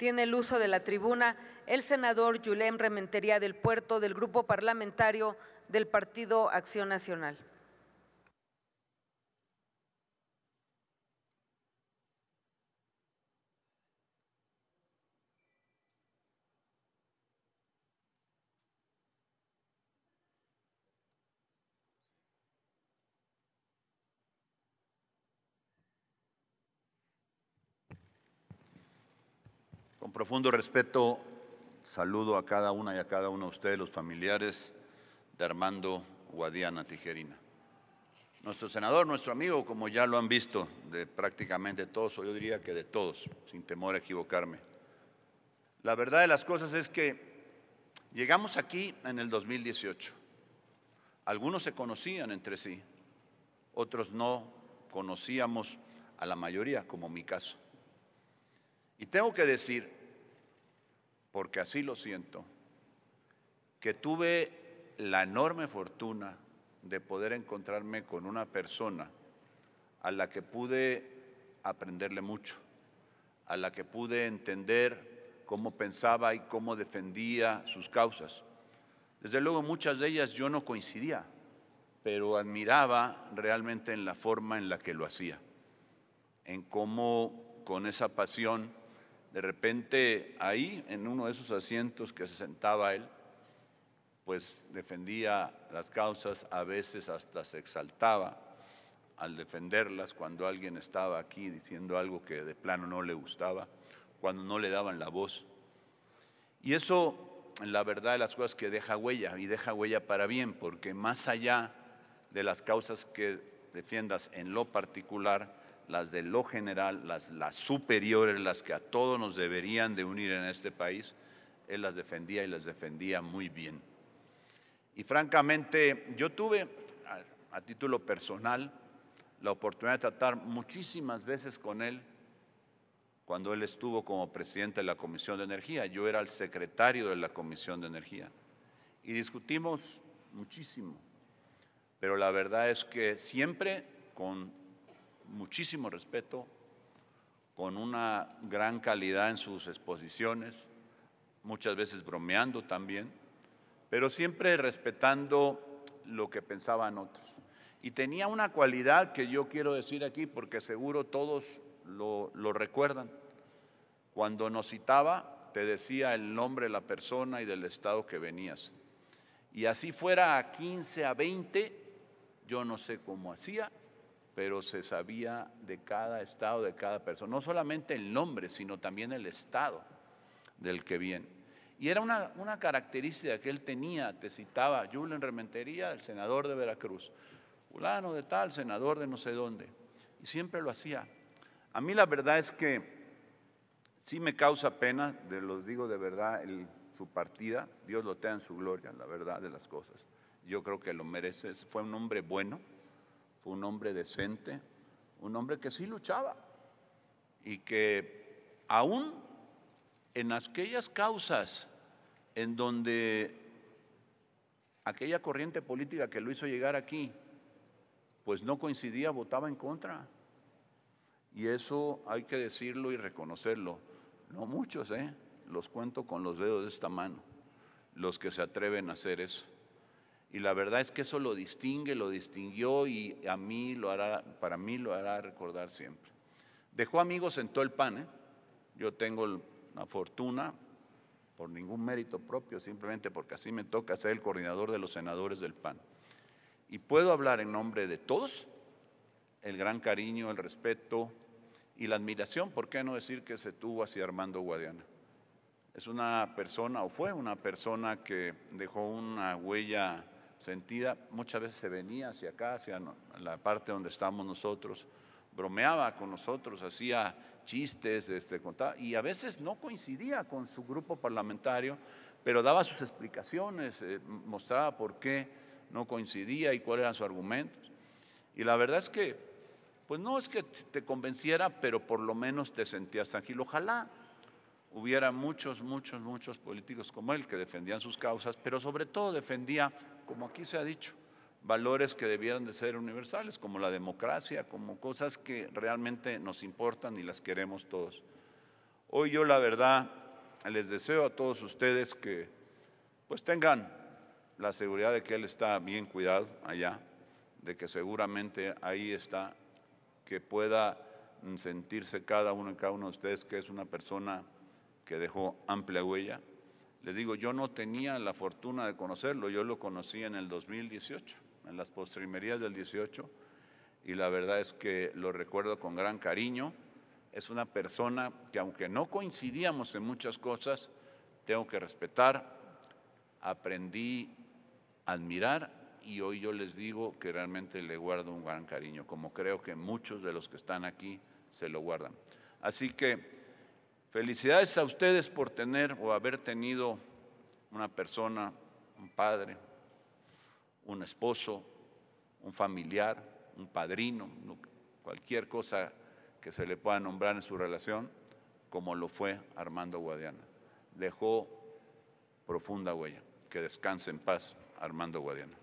Tiene el uso de la tribuna el senador Yulem Rementería del Puerto del Grupo Parlamentario del Partido Acción Nacional. Con profundo respeto, saludo a cada una y a cada uno de ustedes, los familiares de Armando Guadiana Tijerina. Nuestro senador, nuestro amigo, como ya lo han visto, de prácticamente todos, o yo diría que de todos, sin temor a equivocarme. La verdad de las cosas es que llegamos aquí en el 2018. Algunos se conocían entre sí, otros no conocíamos a la mayoría, como mi caso. Y tengo que decir porque así lo siento, que tuve la enorme fortuna de poder encontrarme con una persona a la que pude aprenderle mucho, a la que pude entender cómo pensaba y cómo defendía sus causas. Desde luego muchas de ellas yo no coincidía, pero admiraba realmente en la forma en la que lo hacía, en cómo con esa pasión de repente ahí, en uno de esos asientos que se sentaba él, pues defendía las causas, a veces hasta se exaltaba al defenderlas cuando alguien estaba aquí diciendo algo que de plano no le gustaba, cuando no le daban la voz. Y eso, la verdad de las cosas, que deja huella, y deja huella para bien, porque más allá de las causas que defiendas en lo particular, las de lo general, las, las superiores, las que a todos nos deberían de unir en este país, él las defendía y las defendía muy bien. Y francamente, yo tuve a, a título personal la oportunidad de tratar muchísimas veces con él cuando él estuvo como presidente de la Comisión de Energía. Yo era el secretario de la Comisión de Energía. Y discutimos muchísimo. Pero la verdad es que siempre con muchísimo respeto, con una gran calidad en sus exposiciones, muchas veces bromeando también, pero siempre respetando lo que pensaban otros. Y tenía una cualidad que yo quiero decir aquí porque seguro todos lo, recuerdan. Cuando nos citaba, te decía el nombre de la persona y del estado que venías. Y así fuera a 15, a 20, yo no sé cómo hacía, pero se sabía de cada estado, de cada persona, no solamente el nombre, sino también el estado del que viene. Y era una, característica que él tenía, te citaba Julen Rementería, el senador de Veracruz, fulano de tal, senador de no sé dónde, y siempre lo hacía. A mí la verdad es que sí me causa pena, de, los digo de verdad, su partida, Dios lo tenga en su gloria, la verdad de las cosas. Yo creo que lo merece, fue un hombre bueno, fue un hombre decente, un hombre que sí luchaba y que aún en aquellas causas en donde aquella corriente política que lo hizo llegar aquí, pues no coincidía, votaba en contra. Y eso hay que decirlo y reconocerlo. No muchos, ¿eh? Los cuento con los dedos de esta mano, los que se atreven a hacer eso. Y la verdad es que eso lo distingue, lo distinguió y a mí lo hará, para mí lo hará recordar siempre. Dejó amigos en todo el pan. ¿eh? Yo tengo la fortuna, por ningún mérito propio, simplemente porque así me toca ser el coordinador de los senadores del PAN. Y puedo hablar en nombre de todos, el gran cariño, el respeto y la admiración, ¿por qué no decir que se tuvo hacia Armando Guadiana? Es una persona, o fue una persona que dejó una huella sentida, muchas veces se venía hacia acá, hacia la parte donde estamos nosotros, bromeaba con nosotros, hacía chistes, este, y a veces no coincidía con su grupo parlamentario, pero daba sus explicaciones, eh, mostraba por qué no coincidía y cuáles eran sus argumentos. Y la verdad es que, pues no es que te convenciera, pero por lo menos te sentías tranquilo. Ojalá hubiera muchos, muchos, muchos políticos como él que defendían sus causas, pero sobre todo defendía como aquí se ha dicho, valores que debieran de ser universales, como la democracia, como cosas que realmente nos importan y las queremos todos. Hoy yo la verdad les deseo a todos ustedes que pues tengan la seguridad de que Él está bien cuidado allá, de que seguramente ahí está, que pueda mm, sentirse cada uno y cada uno de ustedes que es una persona que dejó amplia huella les digo, yo no tenía la fortuna de conocerlo, yo lo conocí en el 2018, en las postrimerías del 18, y la verdad es que lo recuerdo con gran cariño. Es una persona que aunque no coincidíamos en muchas cosas, tengo que respetar, aprendí a admirar y hoy yo les digo que realmente le guardo un gran cariño, como creo que muchos de los que están aquí se lo guardan. Así que Felicidades a ustedes por tener o haber tenido una persona, un padre, un esposo, un familiar, un padrino, cualquier cosa que se le pueda nombrar en su relación, como lo fue Armando Guadiana. Dejó profunda huella. Que descanse en paz Armando Guadiana.